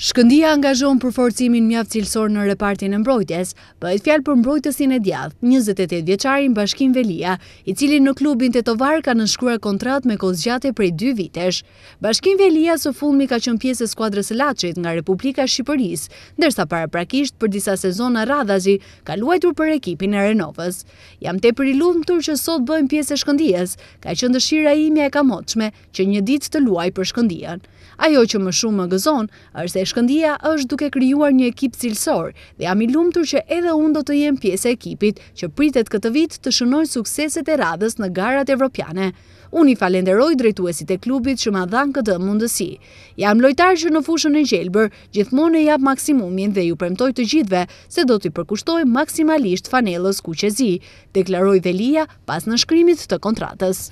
Shkëndia angazhon për forcimin mjaft cilësor në repartin e mbrojtjes, bëhet fjalë për mbrojtësin e djathtë, 28 vjeçarin Bashkim Velia, i cili në klubin Tetovar ka nënshkruar kontratë me kozgjate prej 2 vitesh. Bashkim Velia së fundmi ka qenë pjesë e skuadrës së Laçit nga Republika e Shqipërisë, ndërsa paraprakisht për disa sezona radhazi ka luajtur për ekipin e Renovës. Jam tepër i lumtur që sot bëjmë pjesë e ka qenë dëshira ime e kamotshme që një ditë të luaj për Shkëndijën. Ajo që më shumë më gëzon është Shkëndia është duke kryuar një ekip cilësor dhe jam i lumëtur që edhe unë do të jem pjesë e ekipit që pritet këtë vit të shënoj sukseset e radhës në garat evropiane. Unë i falenderoj drejtuesit e klubit që ma dhanë këtë mundësi. Jam lojtarë që në fushën e gjelëbër, gjithmonë e jap maksimumin dhe ju premtoj të gjithve se do t'i përkushtoj maksimalisht fanelës ku që zi, deklaroj dhe lija pas në shkrymit të kontratës.